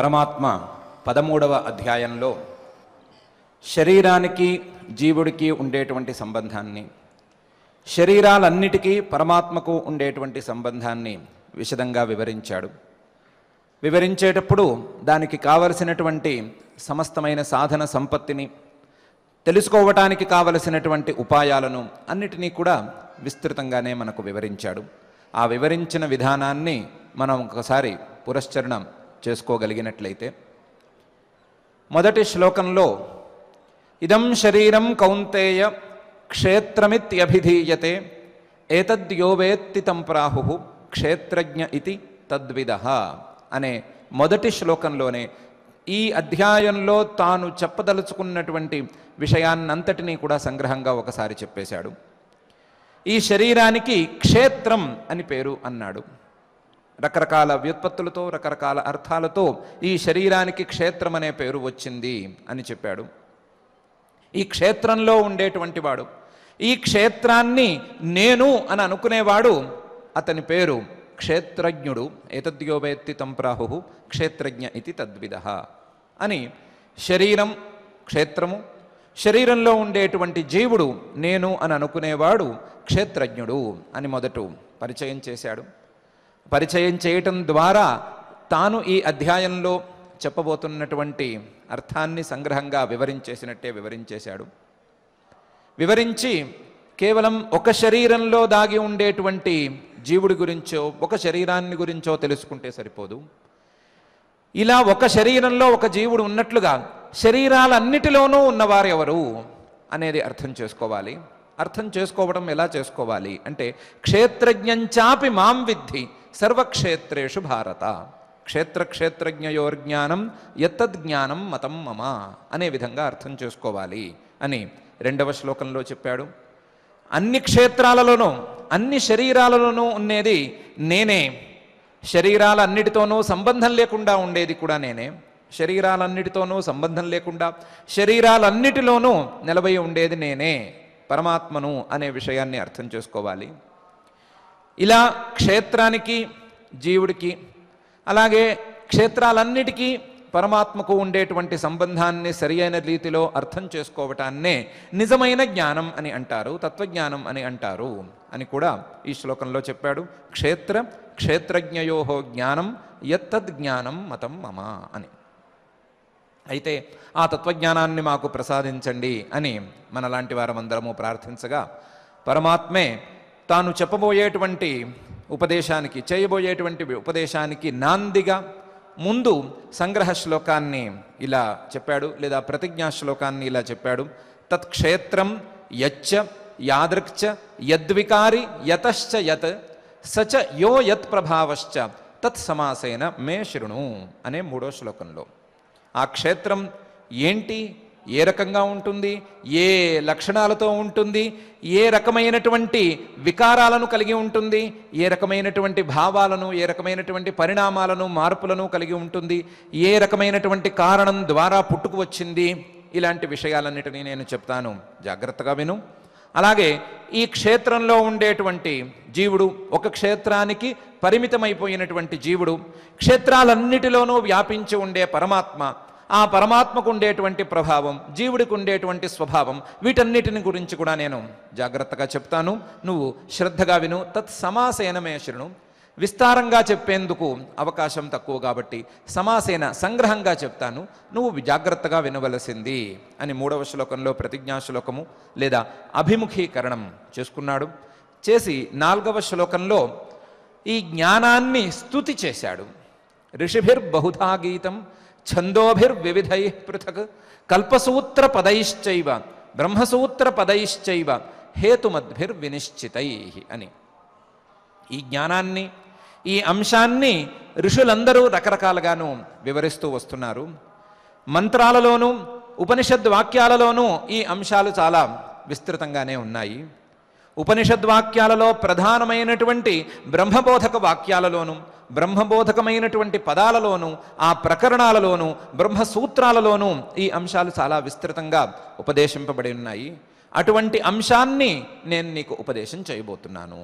పరమాత్మ పదమూడవ అధ్యాయంలో శరీరానికి జీవుడికి ఉండేటువంటి సంబంధాన్ని శరీరాలన్నిటికీ పరమాత్మకు ఉండేటువంటి సంబంధాన్ని విశదంగా వివరించాడు వివరించేటప్పుడు దానికి కావలసినటువంటి సమస్తమైన సాధన సంపత్తిని తెలుసుకోవటానికి కావలసినటువంటి ఉపాయాలను అన్నిటినీ కూడా విస్తృతంగానే మనకు వివరించాడు ఆ వివరించిన విధానాన్ని మనం ఒకసారి పురశ్చరణం చేసుకోగలిగినట్లయితే మొదటి శ్లోకంలో ఇదం శరీరం కౌంతేయ క్షేత్రమిత్యభిధీయతే ఏతద్యోవేత్తి తం ప్రాహు క్షేత్రజ్ఞ ఇది తద్విధ అనే మొదటి శ్లోకంలోనే ఈ అధ్యాయంలో తాను చెప్పదలుచుకున్నటువంటి విషయాన్నంతటినీ కూడా సంగ్రహంగా ఒకసారి చెప్పేశాడు ఈ శరీరానికి క్షేత్రం అని పేరు అన్నాడు రకరకాల వ్యుత్పత్తులతో రకరకాల అర్థాలతో ఈ శరీరానికి క్షేత్రం అనే పేరు వచ్చింది అని చెప్పాడు ఈ క్షేత్రంలో ఉండేటువంటి వాడు ఈ క్షేత్రాన్ని నేను అని అనుకునేవాడు అతని పేరు క్షేత్రజ్ఞుడు ఏతద్యోవేత్తి తంప్రాహు క్షేత్రజ్ఞ ఇది తద్విధ అని శరీరం క్షేత్రము శరీరంలో ఉండేటువంటి జీవుడు నేను అని అనుకునేవాడు క్షేత్రజ్ఞుడు అని మొదట పరిచయం చేశాడు పరిచయం చేయటం ద్వారా తాను ఈ అధ్యాయంలో చెప్పబోతున్నటువంటి అర్థాన్ని సంగ్రహంగా వివరించేసినట్టే వివరించేశాడు వివరించి కేవలం ఒక శరీరంలో దాగి ఉండేటువంటి జీవుడి గురించో ఒక శరీరాన్ని గురించో తెలుసుకుంటే సరిపోదు ఇలా ఒక శరీరంలో ఒక జీవుడు ఉన్నట్లుగా శరీరాలన్నిటిలోనూ ఉన్నవారు ఎవరు అనేది అర్థం చేసుకోవాలి అర్థం చేసుకోవడం ఎలా చేసుకోవాలి అంటే క్షేత్రజ్ఞంచాపి మాం విద్ధి సర్వక్షేత్రు భారత జ్ఞానం ఎత్తద్ జ్ఞానం మతం మమ అనే విధంగా అర్థం చేసుకోవాలి అని రెండవ శ్లోకంలో చెప్పాడు అన్ని క్షేత్రాలలోనూ అన్ని శరీరాలలోనూ ఉండేది నేనే శరీరాలన్నిటితోనూ సంబంధం లేకుండా ఉండేది కూడా నేనే శరీరాలన్నిటితోనూ సంబంధం లేకుండా శరీరాలన్నిటిలోనూ నిలబడి ఉండేది నేనే పరమాత్మను అనే విషయాన్ని అర్థం చేసుకోవాలి ఇలా క్షేత్రానికి జీవుడికి అలాగే క్షేత్రాలన్నిటికీ పరమాత్మకు ఉండేటువంటి సంబంధాన్ని సరియైన రీతిలో అర్థం చేసుకోవటాన్నే నిజమైన జ్ఞానం అని అంటారు తత్వజ్ఞానం అని అంటారు అని కూడా ఈ శ్లోకంలో చెప్పాడు క్షేత్ర క్షేత్రజ్ఞయోహో జ్ఞానం ఎత్తద్ జ్ఞానం మతం మమ అని అయితే ఆ తత్వజ్ఞానాన్ని మాకు ప్రసాదించండి అని మనలాంటి వారమందరము ప్రార్థించగా పరమాత్మే తాను చెప్పబోయేటువంటి ఉపదేశానికి చేయబోయేటువంటి ఉపదేశానికి నాందిగా ముందు సంగ్రహ శ్లోకాన్ని ఇలా చెప్పాడు లేదా ప్రతిజ్ఞా శ్లోకాన్ని ఇలా చెప్పాడు తత్క్షేత్రం యచ్చ యాదృక్చ యద్వికారి యతశ్చ యత్ సచ యో యత్ ప్రభావశ్చ తత్ సమాసేన మే శృణు అనే మూడో శ్లోకంలో ఆ క్షేత్రం ఏంటి ఏ రకంగా ఉంటుంది ఏ లక్షణాలతో ఉంటుంది ఏ రకమైనటువంటి వికారాలను కలిగి ఉంటుంది ఏ రకమైనటువంటి భావాలను ఏ రకమైనటువంటి పరిణామాలను మార్పులను కలిగి ఉంటుంది ఏ రకమైనటువంటి కారణం ద్వారా పుట్టుకు వచ్చింది ఇలాంటి విషయాలన్నిటినీ నేను చెప్తాను జాగ్రత్తగా విను అలాగే ఈ క్షేత్రంలో ఉండేటువంటి జీవుడు ఒక క్షేత్రానికి పరిమితమైపోయినటువంటి జీవుడు క్షేత్రాలన్నిటిలోనూ వ్యాపించి ఉండే పరమాత్మ ఆ పరమాత్మకు ఉండేటువంటి ప్రభావం జీవుడికి ఉండేటువంటి స్వభావం వీటన్నిటిని గురించి కూడా నేను జాగ్రత్తగా చెప్తాను నువ్వు శ్రద్ధగా విను తత్ సమాసేనమే శృణు విస్తారంగా చెప్పేందుకు అవకాశం తక్కువ కాబట్టి సమాసేన సంగ్రహంగా చెప్తాను నువ్వు జాగ్రత్తగా వినవలసింది అని మూడవ శ్లోకంలో ప్రతిజ్ఞాశ్లోకము లేదా అభిముఖీకరణం చేసుకున్నాడు చేసి నాలుగవ శ్లోకంలో ఈ జ్ఞానాన్ని స్థుతి చేశాడు ఋషిభిర్ బహుధా గీతం ఛందోభిర్ వివిధై పృథక్ కల్పసూత్ర పదైశ్చైవ బ్రహ్మసూత్ర పదైశ్చైవ హేతుమద్భిర్ వినిశ్చితై అని ఈ జ్ఞానాన్ని ఈ అంశాన్ని ఋషులందరూ రకరకాలుగాను వివరిస్తూ వస్తున్నారు మంత్రాలలోనూ ఉపనిషద్వాక్యాలలోనూ ఈ అంశాలు చాలా విస్తృతంగానే ఉన్నాయి ఉపనిషద్వాక్యాలలో ప్రధానమైనటువంటి బ్రహ్మబోధక వాక్యాలలోనూ బ్రహ్మబోధకమైనటువంటి పదాలలోనూ ఆ ప్రకరణాలలోనూ బ్రహ్మసూత్రాలలోనూ ఈ అంశాలు చాలా విస్తృతంగా ఉపదేశింపబడి ఉన్నాయి అటువంటి అంశాన్ని నేను నీకు ఉపదేశం చేయబోతున్నాను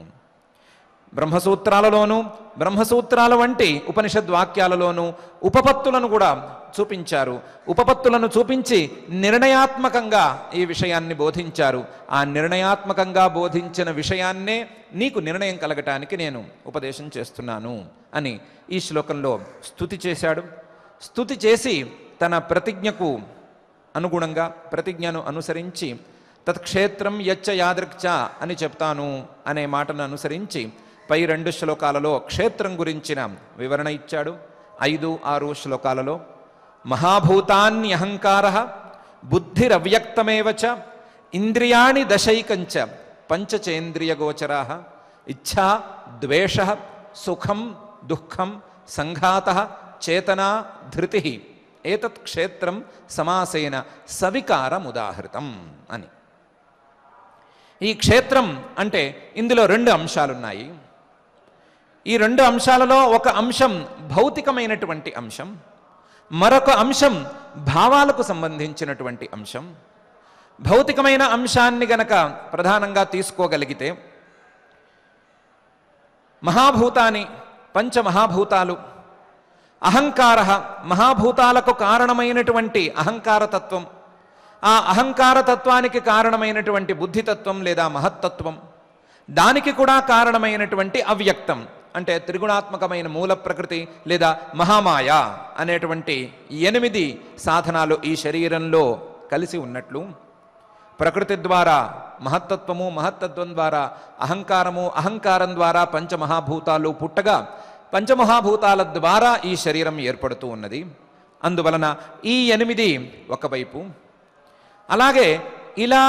బ్రహ్మసూత్రాలలోనూ బ్రహ్మసూత్రాల వంటి ఉపనిషద్వాక్యాలలోనూ ఉపపత్తులను కూడా చూపించారు ఉపపత్తులను చూపించి నిర్ణయాత్మకంగా ఈ విషయాన్ని బోధించారు ఆ నిర్ణయాత్మకంగా బోధించిన విషయాన్నే నీకు నిర్ణయం కలగటానికి నేను ఉపదేశం చేస్తున్నాను అని ఈ శ్లోకంలో స్థుతి చేశాడు స్థుతి చేసి తన ప్రతిజ్ఞకు అనుగుణంగా ప్రతిజ్ఞను అనుసరించి తత్క్షేత్రం యచ్చ యాదృక్చ అని చెప్తాను అనే మాటను అనుసరించి పై రెండు శ్లోకాలలో క్షేత్రం గురించిన వివరణ ఇచ్చాడు ఐదు ఆరు శ్లోకాలలో మహాభూతాన్యహంకార బుద్ధిరవ్యక్తమేవచ ఇంద్రియాణి దశైకంచ పంచచేంద్రియగోచరా ఇచ్ఛా ద్వేష సుఖం దుఃఖం సంఘాత చేతనా ధృతి ఏతత్ క్షేత్రం సమాసేన సవికారముదాహృతం అని ఈ క్షేత్రం అంటే ఇందులో రెండు అంశాలున్నాయి ఈ రెండు అంశాలలో ఒక అంశం భౌతికమైనటువంటి అంశం మరొక అంశం భావాలకు సంబంధించినటువంటి అంశం భౌతికమైన అంశాన్ని గనక ప్రధానంగా తీసుకోగలిగితే మహాభూతాన్ని పంచమహాభూతాలు అహంకార మహాభూతాలకు కారణమైనటువంటి అహంకారతత్వం ఆ అహంకారతత్వానికి కారణమైనటువంటి బుద్ధితత్వం లేదా మహత్తత్వం దానికి కూడా కారణమైనటువంటి అవ్యక్తం అంటే త్రిగుణాత్మకమైన మూల ప్రకృతి లేదా మహామాయ అనేటువంటి ఎనిమిది సాధనాలు ఈ శరీరంలో కలిసి ఉన్నట్లు ప్రకృతి ద్వారా మహత్తత్వము మహత్తత్వం ద్వారా అహంకారము అహంకారం ద్వారా పంచమహాభూతాలు పుట్టగా పంచమహాభూతాల ద్వారా ఈ శరీరం ఏర్పడుతూ ఉన్నది అందువలన ఈ ఎనిమిది ఒకవైపు అలాగే ఇలా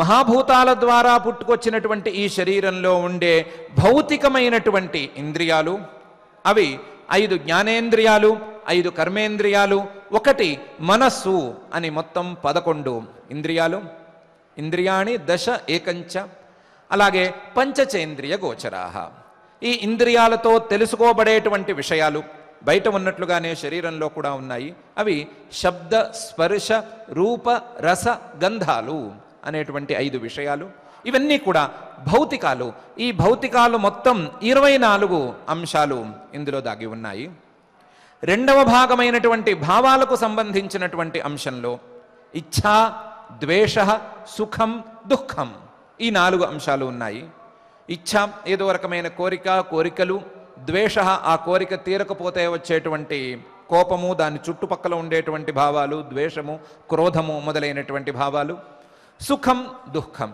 మహాభూతాల ద్వారా పుట్టుకొచ్చినటువంటి ఈ శరీరంలో ఉండే భౌతికమైనటువంటి ఇంద్రియాలు అవి ఐదు జ్ఞానేంద్రియాలు ఐదు కర్మేంద్రియాలు ఒకటి మనస్సు అని మొత్తం పదకొండు ఇంద్రియాలు ఇంద్రియాణి దశ ఏకంచ అలాగే పంచచేంద్రియ గోచరాహ ఈ ఇంద్రియాలతో తెలుసుకోబడేటువంటి విషయాలు బయట ఉన్నట్లుగానే శరీరంలో కూడా ఉన్నాయి అవి శబ్ద స్పర్శ రూప రస గంధాలు అనేటువంటి ఐదు విషయాలు ఇవన్నీ కూడా భౌతికాలు ఈ భౌతికాలు మొత్తం ఇరవై నాలుగు అంశాలు ఇందులో దాగి ఉన్నాయి రెండవ భాగమైనటువంటి భావాలకు సంబంధించినటువంటి అంశంలో ఇచ్ఛ ద్వేష సుఖం దుఃఖం ఈ నాలుగు అంశాలు ఉన్నాయి ఇచ్చ ఏదో రకమైన కోరిక కోరికలు ద్వేష ఆ కోరిక తీరకపోతే వచ్చేటువంటి కోపము దాని చుట్టుపక్కల ఉండేటువంటి భావాలు ద్వేషము క్రోధము మొదలైనటువంటి భావాలు సుఖం దుఃఖం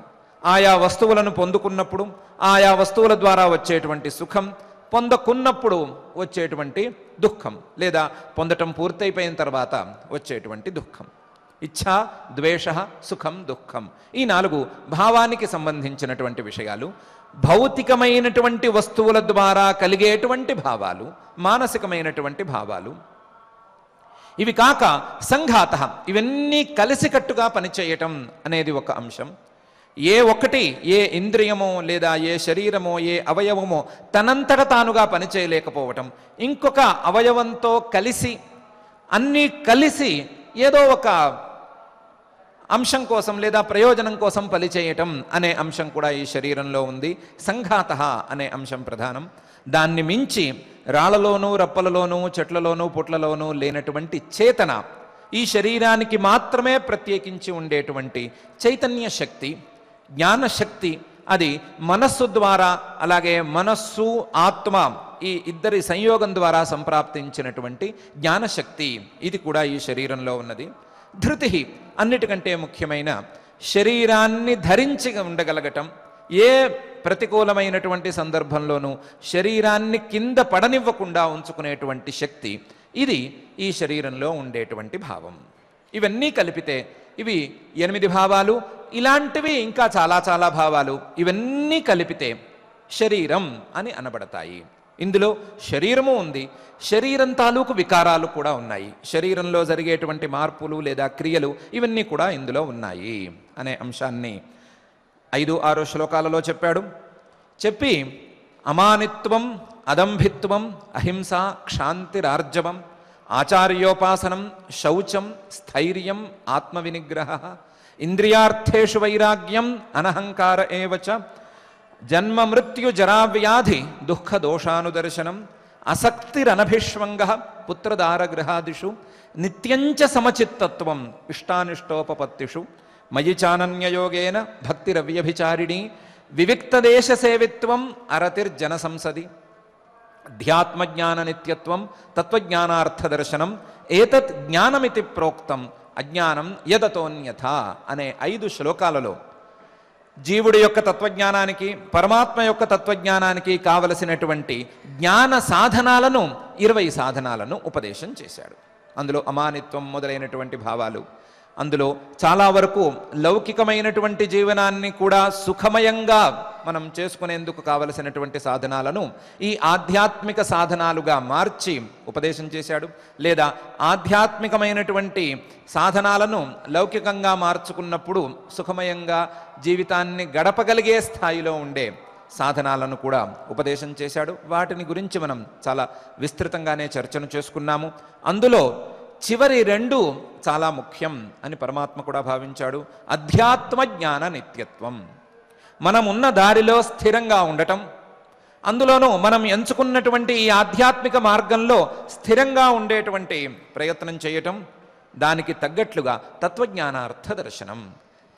ఆయా వస్తువులను పొందుకున్నప్పుడు ఆయా వస్తువుల ద్వారా వచ్చేటువంటి సుఖం పొందకున్నప్పుడు వచ్చేటువంటి దుఃఖం లేదా పొందటం పూర్తయిపోయిన తర్వాత వచ్చేటువంటి దుఃఖం ఇచ్ఛ ద్వేష సుఖం దుఃఖం ఈ నాలుగు భావానికి సంబంధించినటువంటి విషయాలు భౌతికమైనటువంటి వస్తువుల ద్వారా కలిగేటువంటి భావాలు మానసికమైనటువంటి భావాలు ఇవి కాక సంఘాత ఇవన్నీ కలిసికట్టుగా పనిచేయటం అనేది ఒక అంశం ఏ ఒకటి ఏ ఇంద్రియమో లేదా ఏ శరీరమో ఏ అవయవమో తనంతట తానుగా పనిచేయలేకపోవటం ఇంకొక అవయవంతో కలిసి అన్నీ కలిసి ఏదో ఒక అంశం కోసం లేదా ప్రయోజనం కోసం పనిచేయటం అనే అంశం కూడా ఈ శరీరంలో ఉంది సంఘాత అనే అంశం ప్రధానం దాన్ని మించి రాళ్లలోనూ రప్పలలోనూ చెట్లలోనూ పుట్లలోనూ లేనటువంటి చేతన ఈ శరీరానికి మాత్రమే ప్రత్యేకించి ఉండేటువంటి చైతన్య శక్తి జ్ఞానశక్తి అది మనస్సు ద్వారా అలాగే మనస్సు ఆత్మ ఈ ఇద్దరి సంయోగం ద్వారా సంప్రాప్తించినటువంటి జ్ఞానశక్తి ఇది కూడా ఈ శరీరంలో ఉన్నది ధృతి అన్నిటికంటే ముఖ్యమైన శరీరాన్ని ధరించి ఉండగలగటం ఏ ప్రతికూలమైనటువంటి సందర్భంలోనూ శరీరాన్ని కింద పడనివ్వకుండా ఉంచుకునేటువంటి శక్తి ఇది ఈ శరీరంలో ఉండేటువంటి భావం ఇవన్నీ కలిపితే ఇవి ఎనిమిది భావాలు ఇలాంటివి ఇంకా చాలా చాలా భావాలు ఇవన్నీ కలిపితే శరీరం అని అనబడతాయి ఇందులో శరీరము ఉంది శరీరం తాలూకు వికారాలు కూడా ఉన్నాయి శరీరంలో జరిగేటువంటి మార్పులు లేదా క్రియలు ఇవన్నీ కూడా ఇందులో ఉన్నాయి అనే అంశాన్ని ఐదు ఆరో శ్లోకాలలో చెప్పాడు చెప్పి అమానిత్వం అదంభిత్వం అహింస క్షాంతిరార్జవం ఆచార్యోపాసనం శౌచం స్థైర్యం ఆత్మవినిగ్రహ ఇంద్రియార్థేషు వైరాగ్యం అనహంకార ఏవచ జన్మ మృత్యు జరావ్యాధి దుఃఖ దోషానుదర్శనం అసక్తిరనభిష్వంగ పుత్రదారగృహాదిషు నిత్యంచ సమచిత్తత్వం ఇష్టానిష్టోపత్తిషు మయి చానన్యయోగేన భక్తిరవ్యభిచారిణి వివిక్తదేశ సేవిత్వం అరతిర్జన సంసది ధ్యాత్మజ్ఞాన నిత్యత్వం తత్వజ్ఞానార్థదర్శనం ఏతత్ జ్ఞానమితి ప్రోక్తం అజ్ఞానం యదతోన్యథ అనే ఐదు శ్లోకాలలో జీవుడి యొక్క తత్వజ్ఞానానికి పరమాత్మ యొక్క తత్వజ్ఞానానికి కావలసినటువంటి జ్ఞాన సాధనాలను ఇరవై సాధనాలను ఉపదేశం చేశాడు అందులో అమానిత్వం మొదలైనటువంటి భావాలు అందులో చాలా వరకు లౌకికమైనటువంటి జీవనాన్ని కూడా సుఖమయంగా మనం చేసుకునేందుకు కావలసినటువంటి సాధనాలను ఈ ఆధ్యాత్మిక సాధనాలుగా మార్చి ఉపదేశం చేశాడు లేదా ఆధ్యాత్మికమైనటువంటి సాధనాలను లౌకికంగా మార్చుకున్నప్పుడు సుఖమయంగా జీవితాన్ని గడపగలిగే స్థాయిలో ఉండే సాధనాలను కూడా ఉపదేశం చేశాడు వాటిని గురించి మనం చాలా విస్తృతంగానే చర్చను చేసుకున్నాము అందులో చివరి రెండు చాలా ముఖ్యం అని పరమాత్మ కూడా భావించాడు అధ్యాత్మ జ్ఞాన నిత్యత్వం మనమున్న దారిలో స్థిరంగా ఉండటం అందులోనూ మనం ఎంచుకున్నటువంటి ఈ ఆధ్యాత్మిక మార్గంలో స్థిరంగా ఉండేటువంటి ప్రయత్నం చేయటం దానికి తగ్గట్లుగా తత్వజ్ఞానార్థ దర్శనం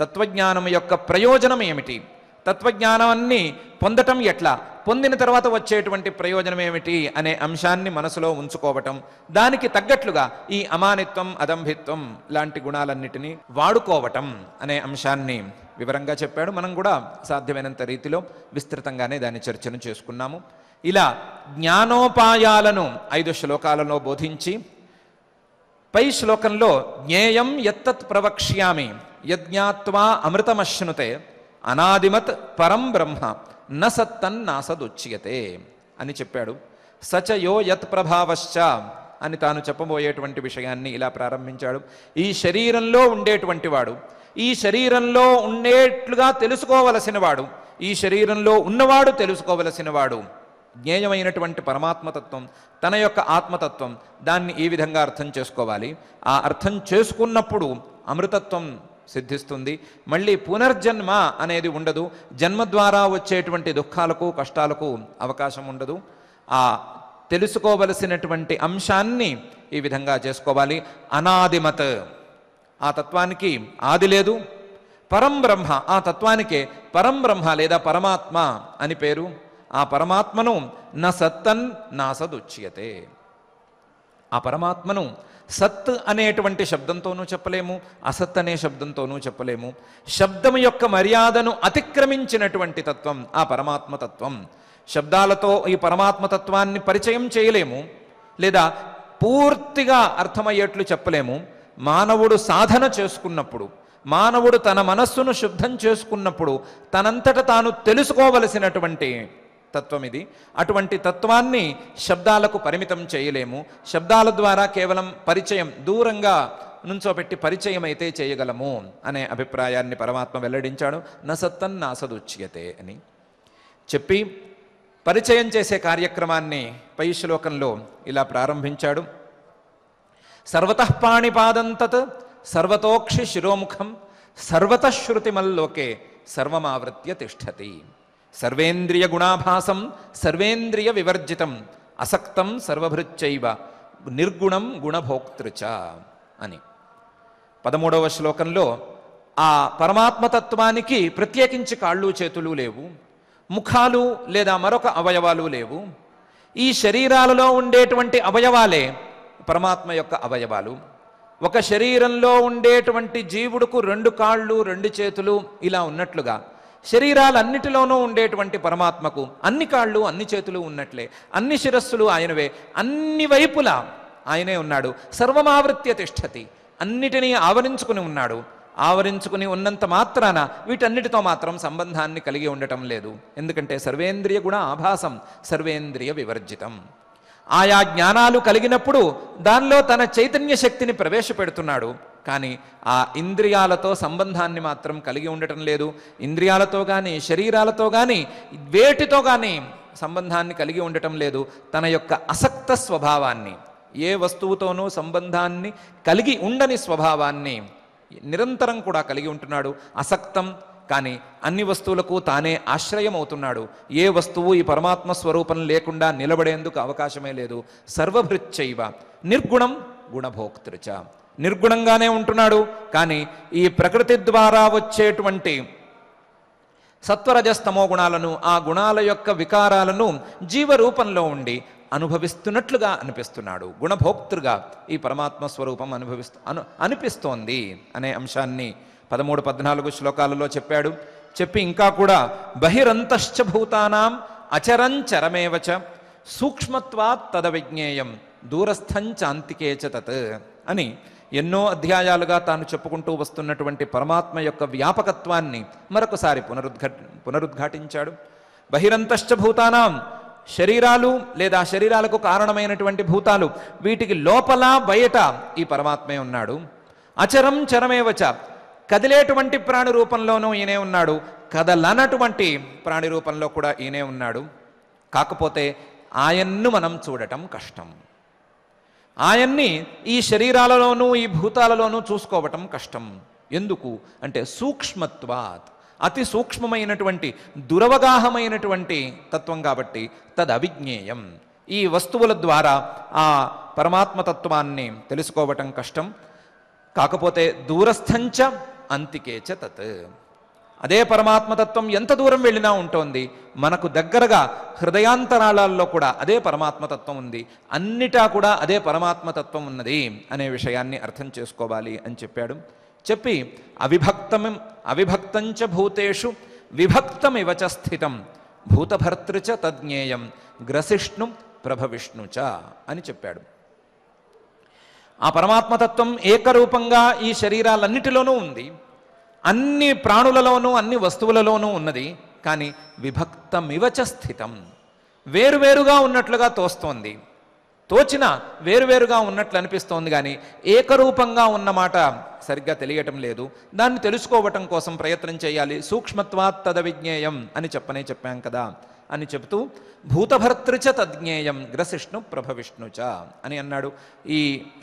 తత్వజ్ఞానం యొక్క ప్రయోజనం ఏమిటి తత్వజ్ఞానాన్ని పొందటం ఎట్లా పొందిన తర్వాత వచ్చేటువంటి ప్రయోజనం ఏమిటి అనే అంశాన్ని మనసులో ఉంచుకోవటం దానికి తగ్గట్లుగా ఈ అమానిత్వం అదంభిత్వం లాంటి గుణాలన్నిటినీ వాడుకోవటం అనే అంశాన్ని వివరంగా చెప్పాడు మనం కూడా సాధ్యమైనంత రీతిలో విస్తృతంగానే దాని చర్చను చేసుకున్నాము ఇలా జ్ఞానోపాయాలను ఐదు శ్లోకాలలో బోధించి పై శ్లోకంలో జ్ఞేయం ఎత్తత్ ప్రవక్ష్యామి యజ్ఞాత్వా అమృతమశ్నుతే అనాదిమత్ పరం బ్రహ్మ న సత్తన్నాసదుచ్యతే అని చెప్పాడు సచయో యత్ ప్రభావశ్చ అని తాను చెప్పబోయేటువంటి విషయాన్ని ఇలా ప్రారంభించాడు ఈ శరీరంలో ఉండేటువంటి వాడు ఈ శరీరంలో ఉండేట్లుగా తెలుసుకోవలసిన వాడు ఈ శరీరంలో ఉన్నవాడు తెలుసుకోవలసిన వాడు జ్ఞేయమైనటువంటి పరమాత్మతత్వం తన యొక్క ఆత్మతత్వం దాన్ని ఈ విధంగా అర్థం చేసుకోవాలి ఆ అర్థం చేసుకున్నప్పుడు అమృతత్వం సిద్ధిస్తుంది మళ్ళీ పునర్జన్మ అనేది ఉండదు జన్మ ద్వారా వచ్చేటువంటి దుఃఖాలకు కష్టాలకు అవకాశం ఉండదు ఆ తెలుసుకోవలసినటువంటి అంశాన్ని ఈ విధంగా చేసుకోవాలి అనాదిమత్ ఆ తత్వానికి ఆది లేదు పరం బ్రహ్మ ఆ తత్వానికే పరం బ్రహ్మ లేదా పరమాత్మ అని పేరు ఆ పరమాత్మను నా సత్తన్ నా సదుచ్యతే ఆ పరమాత్మను సత్ అనేటువంటి శబ్దంతోనూ చెప్పలేము అసత్ అనే శబ్దంతోనూ చెప్పలేము శబ్దము యొక్క మర్యాదను అతిక్రమించినటువంటి తత్వం ఆ పరమాత్మతత్వం శబ్దాలతో ఈ పరమాత్మతత్వాన్ని పరిచయం చేయలేము లేదా పూర్తిగా అర్థమయ్యేట్లు చెప్పలేము మానవుడు సాధన చేసుకున్నప్పుడు మానవుడు తన మనస్సును శుద్ధం చేసుకున్నప్పుడు తనంతట తాను తెలుసుకోవలసినటువంటి తత్వం ఇది అటువంటి తత్వాన్ని శబ్దాలకు పరిమితం చేయలేము శబ్దాల ద్వారా కేవలం పరిచయం దూరంగా నుంచోపెట్టి పరిచయం అయితే చేయగలము అనే అభిప్రాయాన్ని పరమాత్మ వెల్లడించాడు నసత్తన్ నాసదుచ్యతే అని చెప్పి పరిచయం చేసే కార్యక్రమాన్ని పై శ్లోకంలో ఇలా ప్రారంభించాడు సర్వతఃపాణిపాదంతత్ సర్వతోక్షి శిరోముఖం సర్వతశ్రుతిమల్లోకే సర్వమావృత్య తిష్టతి సర్వేంద్రియ గుణాభాసం సర్వేంద్రియ వివర్జితం అసక్తం సర్వభృచ్చైవ నిర్గుణం గుణభోక్తృచ అని పదమూడవ శ్లోకంలో ఆ పరమాత్మతత్వానికి ప్రత్యేకించి కాళ్ళు చేతులు లేవు ముఖాలు లేదా మరొక అవయవాలు లేవు ఈ శరీరాలలో ఉండేటువంటి అవయవాలే పరమాత్మ యొక్క అవయవాలు ఒక శరీరంలో ఉండేటువంటి జీవుడుకు రెండు కాళ్ళు రెండు చేతులు ఇలా ఉన్నట్లుగా శరీరాలన్నిటిలోనూ ఉండేటువంటి పరమాత్మకు అన్ని కాళ్ళు అన్ని చేతులు ఉన్నట్లే అన్ని శిరస్సులు ఆయనవే అన్ని వైపులా ఆయనే ఉన్నాడు సర్వమావృత్య తిష్టతి అన్నిటినీ ఆవరించుకుని ఉన్నాడు ఆవరించుకుని ఉన్నంత మాత్రాన వీటన్నిటితో మాత్రం సంబంధాన్ని కలిగి ఉండటం లేదు ఎందుకంటే సర్వేంద్రియ గుణ ఆభాసం సర్వేంద్రియ వివర్జితం ఆయా జ్ఞానాలు కలిగినప్పుడు దానిలో తన చైతన్య శక్తిని ప్రవేశపెడుతున్నాడు కానీ ఆ ఇంద్రియాలతో సంబంధాన్ని మాత్రం కలిగి ఉండటం లేదు ఇంద్రియాలతో కానీ శరీరాలతో కానీ వేటితో కానీ సంబంధాన్ని కలిగి ఉండటం లేదు తన యొక్క అసక్త స్వభావాన్ని ఏ వస్తువుతోనూ సంబంధాన్ని కలిగి ఉండని స్వభావాన్ని నిరంతరం కూడా కలిగి ఉంటున్నాడు అసక్తం కానీ అన్ని వస్తువులకు తానే ఆశ్రయం అవుతున్నాడు ఏ వస్తువు ఈ పరమాత్మ స్వరూపం లేకుండా నిలబడేందుకు అవకాశమే లేదు సర్వభృత్యవ నిర్గుణం గుణభోక్తృచ నిర్గుణంగానే ఉంటున్నాడు కానీ ఈ ప్రకృతి ద్వారా వచ్చేటువంటి సత్వరజస్తమో గుణాలను ఆ గుణాల యొక్క వికారాలను జీవరూపంలో ఉండి అనుభవిస్తున్నట్లుగా అనిపిస్తున్నాడు గుణభోక్తృగా ఈ పరమాత్మ స్వరూపం అనుభవిస్తు అను అనిపిస్తోంది అనే అంశాన్ని పదమూడు పద్నాలుగు శ్లోకాలలో చెప్పాడు చెప్పి ఇంకా కూడా బహిరంతశ్చ భూతానాం అచరంచరమేవచ సూక్ష్మత్వాత్ తదవిజ్ఞేయం చ తత్ అని ఎన్నో అధ్యాయాలుగా తాను చెప్పుకుంటూ వస్తున్నటువంటి పరమాత్మ యొక్క వ్యాపకత్వాన్ని మరొకసారి పునరుద్ఘ పునరుద్ఘాటించాడు బహిరంతశ్చ భూతానాం శరీరాలు లేదా శరీరాలకు కారణమైనటువంటి భూతాలు వీటికి లోపల బయట ఈ పరమాత్మే ఉన్నాడు అచరం చరమేవచ కదిలేటువంటి ప్రాణి రూపంలోనూ ఈయనే ఉన్నాడు కదలనటువంటి ప్రాణి రూపంలో కూడా ఈయనే ఉన్నాడు కాకపోతే ఆయన్ను మనం చూడటం కష్టం ఆయన్ని ఈ శరీరాలలోనూ ఈ భూతాలలోనూ చూసుకోవటం కష్టం ఎందుకు అంటే సూక్ష్మత్వాత్ అతి సూక్ష్మమైనటువంటి దురవగాహమైనటువంటి తత్వం కాబట్టి తదవిజ్ఞేయం ఈ వస్తువుల ద్వారా ఆ పరమాత్మతత్వాన్ని తెలుసుకోవటం కష్టం కాకపోతే దూరస్థంచ అంతికేచ తత్ అదే పరమాత్మతత్వం ఎంత దూరం వెళ్ళినా ఉంటోంది మనకు దగ్గరగా హృదయాంతరాళాల్లో కూడా అదే పరమాత్మతత్వం ఉంది అన్నిటా కూడా అదే పరమాత్మతత్వం ఉన్నది అనే విషయాన్ని అర్థం చేసుకోవాలి అని చెప్పాడు చెప్పి అవిభక్తం అవిభక్తంచ భూతేషు విభక్తమివచ స్థితం భూతభర్తృచ తజ్ఞేయం గ్రసిష్ణు ప్రభవిష్ణుచ అని చెప్పాడు ఆ పరమాత్మతత్వం ఏకరూపంగా ఈ శరీరాలన్నిటిలోనూ ఉంది అన్ని ప్రాణులలోనూ అన్ని వస్తువులలోనూ ఉన్నది కానీ విభక్తమివచ స్థితం వేరువేరుగా ఉన్నట్లుగా తోస్తోంది తోచిన వేరువేరుగా ఉన్నట్లు అనిపిస్తోంది కానీ ఏకరూపంగా ఉన్నమాట సరిగ్గా తెలియటం లేదు దాన్ని తెలుసుకోవటం కోసం ప్రయత్నం చేయాలి సూక్ష్మత్వాత్ తద విజ్ఞేయం అని చెప్పనే చెప్పాం కదా అని చెబుతూ భూతభర్తృచ తజ్ఞేయం గ్రసిష్ణు ప్రభవిష్ణుచ అని అన్నాడు ఈ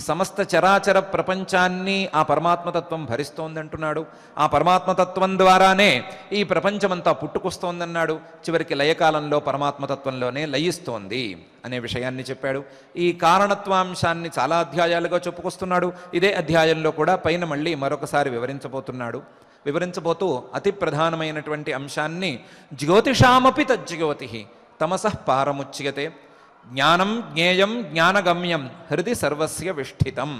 సమస్త చరాచర ప్రపంచాన్ని ఆ పరమాత్మతత్వం భరిస్తోందంటున్నాడు ఆ పరమాత్మతత్వం ద్వారానే ఈ ప్రపంచమంతా పుట్టుకొస్తోందన్నాడు చివరికి లయకాలంలో పరమాత్మతత్వంలోనే లయిస్తోంది అనే విషయాన్ని చెప్పాడు ఈ కారణత్వాంశాన్ని చాలా అధ్యాయాలుగా చెప్పుకొస్తున్నాడు ఇదే అధ్యాయంలో కూడా పైన మళ్ళీ మరొకసారి వివరించబోతున్నాడు వివరించబోతూ అతి ప్రధానమైనటువంటి అంశాన్ని జ్యోతిషామపి తజ్జ్యోతి తమస పారముచ్యతే జ్ఞానం జ్ఞేయం జ్ఞానగమ్యం హృది సర్వస్య విష్ఠితం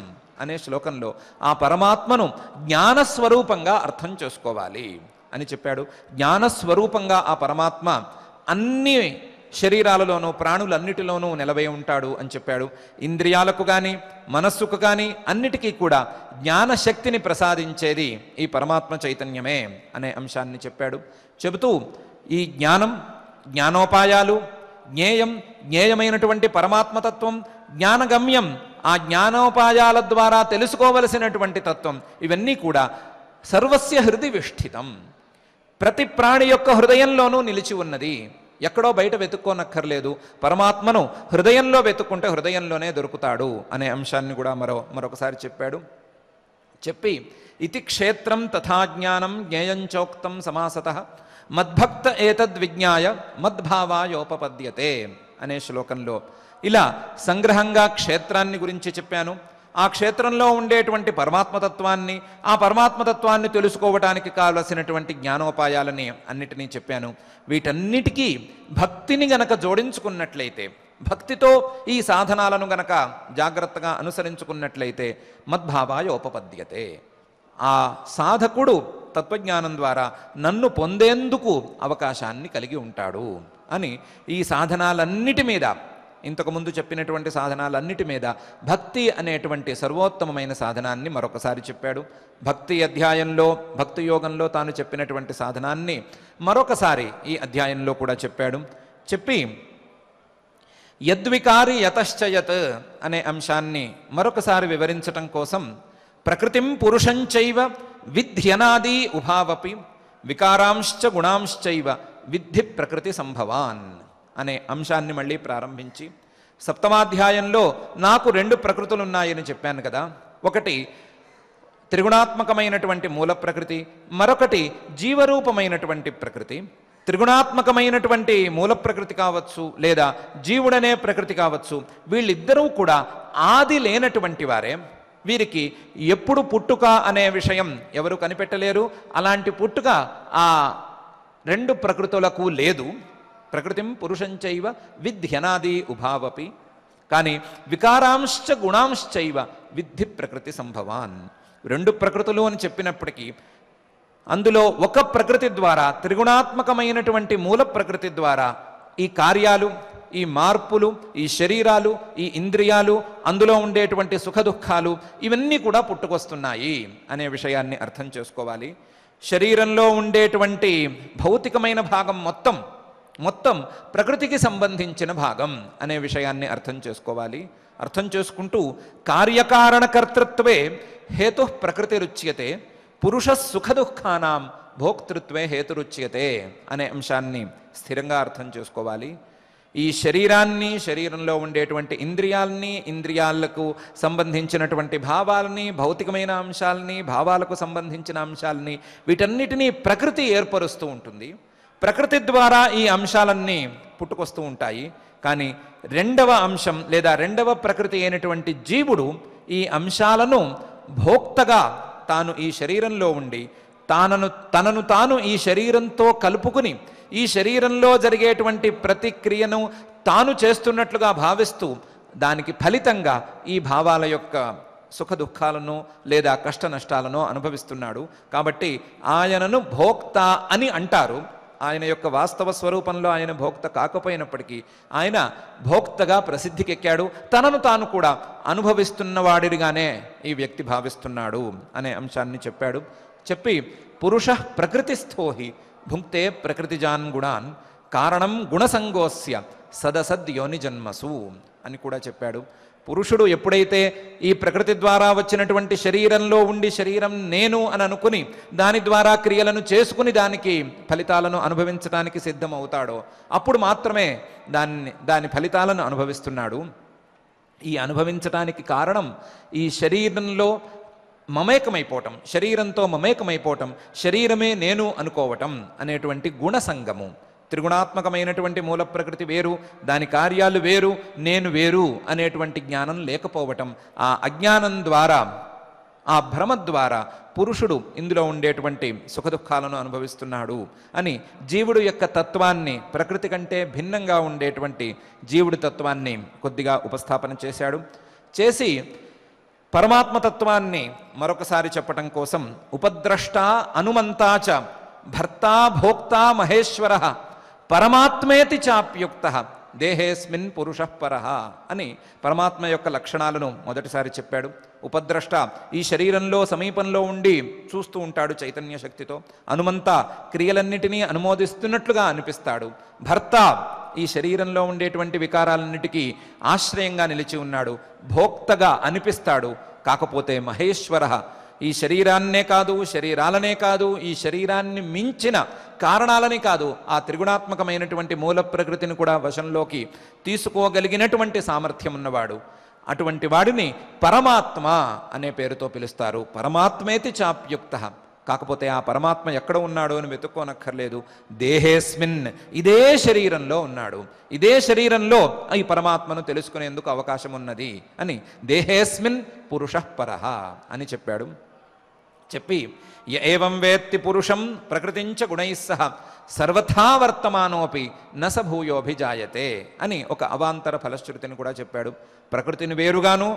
అనే శ్లోకంలో ఆ పరమాత్మను జ్ఞానస్వరూపంగా అర్థం చేసుకోవాలి అని చెప్పాడు జ్ఞానస్వరూపంగా ఆ పరమాత్మ అన్ని శరీరాలలోనూ ప్రాణులన్నిటిలోనూ నిలబై ఉంటాడు అని చెప్పాడు ఇంద్రియాలకు కానీ మనస్సుకు కానీ అన్నిటికీ కూడా జ్ఞానశక్తిని ప్రసాదించేది ఈ పరమాత్మ చైతన్యమే అనే అంశాన్ని చెప్పాడు చెబుతూ ఈ జ్ఞానం జ్ఞానోపాయాలు జ్ఞేయం జ్ఞేయమైనటువంటి పరమాత్మతత్వం జ్ఞానగమ్యం ఆ జ్ఞానోపాయాల ద్వారా తెలుసుకోవలసినటువంటి తత్వం ఇవన్నీ కూడా సర్వస్య హృది విష్ఠితం ప్రతి ప్రాణి యొక్క హృదయంలోనూ నిలిచి ఉన్నది ఎక్కడో బయట వెతుక్కోనక్కర్లేదు పరమాత్మను హృదయంలో వెతుక్కుంటే హృదయంలోనే దొరుకుతాడు అనే అంశాన్ని కూడా మరో మరొకసారి చెప్పాడు చెప్పి ఇది క్షేత్రం తథాజ్ఞానం జ్ఞేయంచోక్తం సమాసత మద్భక్త ఏతద్విజ్ఞాయ మద్భావాయోపపద్యతే అనే శ్లోకంలో ఇలా సంగ్రహంగా క్షేత్రాన్ని గురించి చెప్పాను ఆ క్షేత్రంలో ఉండేటువంటి పరమాత్మతత్వాన్ని ఆ పరమాత్మతత్వాన్ని తెలుసుకోవటానికి కావలసినటువంటి జ్ఞానోపాయాలని అన్నిటినీ చెప్పాను వీటన్నిటికీ భక్తిని గనక జోడించుకున్నట్లయితే భక్తితో ఈ సాధనాలను గనక జాగ్రత్తగా అనుసరించుకున్నట్లయితే మద్భావాయ ఉపపద్యతే ఆ సాధకుడు తత్వజ్ఞానం ద్వారా నన్ను పొందేందుకు అవకాశాన్ని కలిగి ఉంటాడు అని ఈ సాధనాలన్నిటి మీద ఇంతకుముందు చెప్పినటువంటి సాధనాలన్నిటి మీద భక్తి అనేటువంటి సర్వోత్తమమైన సాధనాన్ని మరొకసారి చెప్పాడు భక్తి అధ్యాయంలో భక్తి యోగంలో తాను చెప్పినటువంటి సాధనాన్ని మరొకసారి ఈ అధ్యాయంలో కూడా చెప్పాడు చెప్పి యద్వికారి యతశ్చయత్ అనే అంశాన్ని మరొకసారి వివరించటం కోసం ప్రకృతిం పురుషంచైవ విధ్యనాది ఉభావపి వికారాంశ్చ గుణాంశ్చైవ విద్ధి ప్రకృతి సంభవాన్ అనే అంశాన్ని మళ్ళీ ప్రారంభించి సప్తమాధ్యాయంలో నాకు రెండు ప్రకృతులు ఉన్నాయని చెప్పాను కదా ఒకటి త్రిగుణాత్మకమైనటువంటి మూల ప్రకృతి మరొకటి జీవరూపమైనటువంటి ప్రకృతి త్రిగుణాత్మకమైనటువంటి మూల ప్రకృతి కావచ్చు లేదా జీవుడనే ప్రకృతి కావచ్చు వీళ్ళిద్దరూ కూడా ఆది లేనటువంటి వారే వీరికి ఎప్పుడు పుట్టుక అనే విషయం ఎవరు కనిపెట్టలేరు అలాంటి పుట్టుక ఆ రెండు ప్రకృతులకు లేదు ప్రకృతిం పురుషంచైవ విధ్యనాది ఉభావపి కానీ వికారాంశ్చ గుణాంశ్చైవ విద్ధి ప్రకృతి సంభవాన్ రెండు ప్రకృతులు అని చెప్పినప్పటికీ అందులో ఒక ప్రకృతి ద్వారా త్రిగుణాత్మకమైనటువంటి మూల ప్రకృతి ద్వారా ఈ కార్యాలు ఈ మార్పులు ఈ శరీరాలు ఈ ఇంద్రియాలు అందులో ఉండేటువంటి సుఖ దుఃఖాలు ఇవన్నీ కూడా పుట్టుకొస్తున్నాయి అనే విషయాన్ని అర్థం చేసుకోవాలి శరీరంలో ఉండేటువంటి భౌతికమైన భాగం మొత్తం మొత్తం ప్రకృతికి సంబంధించిన భాగం అనే విషయాన్ని అర్థం చేసుకోవాలి అర్థం చేసుకుంటూ కార్యకారణకర్తృత్వే హేతు ప్రకృతిరుచ్యతే పురుష సుఖదుఖానాం భోక్తృత్వే హేతురుచ్యతే అనే అంశాన్ని స్థిరంగా అర్థం చేసుకోవాలి ఈ శరీరాన్ని శరీరంలో ఉండేటువంటి ఇంద్రియాలని ఇంద్రియాలకు సంబంధించినటువంటి భావాలని భౌతికమైన అంశాలని భావాలకు సంబంధించిన అంశాలని వీటన్నిటినీ ప్రకృతి ఏర్పరుస్తూ ఉంటుంది ప్రకృతి ద్వారా ఈ అంశాలన్నీ పుట్టుకొస్తూ ఉంటాయి కానీ రెండవ అంశం లేదా రెండవ ప్రకృతి అయినటువంటి జీవుడు ఈ అంశాలను భోక్తగా తాను ఈ శరీరంలో ఉండి తానను తనను తాను ఈ శరీరంతో కలుపుకుని ఈ శరీరంలో జరిగేటువంటి ప్రతిక్రియను తాను చేస్తున్నట్లుగా భావిస్తూ దానికి ఫలితంగా ఈ భావాల యొక్క సుఖ దుఃఖాలను లేదా కష్ట నష్టాలను అనుభవిస్తున్నాడు కాబట్టి ఆయనను భోక్త అని అంటారు ఆయన యొక్క వాస్తవ స్వరూపంలో ఆయన భోక్త కాకపోయినప్పటికీ ఆయన భోక్తగా ప్రసిద్ధికెక్కాడు తనను తాను కూడా అనుభవిస్తున్నవాడిగానే ఈ వ్యక్తి భావిస్తున్నాడు అనే అంశాన్ని చెప్పాడు చెప్పి పురుష ప్రకృతిస్థోహి భుక్తే ప్రకృతిజాన్ గుణాన్ కారణం గుణసంగోస్య సదసద్ యోని జన్మసు అని కూడా చెప్పాడు పురుషుడు ఎప్పుడైతే ఈ ప్రకృతి ద్వారా వచ్చినటువంటి శరీరంలో ఉండి శరీరం నేను అని అనుకుని దాని ద్వారా క్రియలను చేసుకుని దానికి ఫలితాలను అనుభవించడానికి సిద్ధమవుతాడో అప్పుడు మాత్రమే దాన్ని దాని ఫలితాలను అనుభవిస్తున్నాడు ఈ అనుభవించడానికి కారణం ఈ శరీరంలో మమేకమైపోవటం శరీరంతో మమేకమైపోవటం శరీరమే నేను అనుకోవటం అనేటువంటి గుణసంగము త్రిగుణాత్మకమైనటువంటి మూల ప్రకృతి వేరు దాని కార్యాలు వేరు నేను వేరు అనేటువంటి జ్ఞానం లేకపోవటం ఆ అజ్ఞానం ద్వారా ఆ భ్రమ ద్వారా పురుషుడు ఇందులో ఉండేటువంటి సుఖదుఖాలను అనుభవిస్తున్నాడు అని జీవుడు యొక్క తత్వాన్ని ప్రకృతి కంటే భిన్నంగా ఉండేటువంటి జీవుడి తత్వాన్ని కొద్దిగా ఉపస్థాపన చేశాడు చేసి పరమాత్మతత్వాన్ని మరొకసారి చెప్పటం కోసం ఉపద్రష్ట అనుమంతాచ భర్త భోక్త మహేశ్వర పరమాత్మేతి చాప్యుక్త దేహేస్మిన్ పురుష పరహ అని పరమాత్మ యొక్క లక్షణాలను మొదటిసారి చెప్పాడు ఉపద్రష్ట ఈ శరీరంలో సమీపంలో ఉండి చూస్తూ ఉంటాడు చైతన్య శక్తితో అనుమంత క్రియలన్నిటినీ అనుమోదిస్తున్నట్లుగా అనిపిస్తాడు భర్త ఈ శరీరంలో ఉండేటువంటి వికారాలన్నిటికీ ఆశ్రయంగా నిలిచి ఉన్నాడు భోక్తగా అనిపిస్తాడు కాకపోతే మహేశ్వర ఈ శరీరాన్నే కాదు శరీరాలనే కాదు ఈ శరీరాన్ని మించిన కారణాలని కాదు ఆ త్రిగుణాత్మకమైనటువంటి మూల ప్రకృతిని కూడా వశంలోకి తీసుకోగలిగినటువంటి సామర్థ్యం ఉన్నవాడు అటువంటి వాడిని పరమాత్మ అనే పేరుతో పిలుస్తారు పరమాత్మేతి చాప్యుక్త కాకపోతే ఆ పరమాత్మ ఎక్కడ ఉన్నాడు అని వెతుక్కోనక్కర్లేదు దేహేస్మిన్ ఇదే శరీరంలో ఉన్నాడు ఇదే శరీరంలో ఈ పరమాత్మను తెలుసుకునేందుకు అవకాశం ఉన్నది అని దేహేస్మిన్ పురుషపరహ అని చెప్పాడు చెప్పి ஏவம் வேத்தி புருஷம் பிரகிருதிஞ்ச குணைசா సర్వథా వర్తమానోపి నసభూయోభిజాయతే అని ఒక అవాంతర ఫలశ్రుతిని కూడా చెప్పాడు ప్రకృతిని వేరుగాను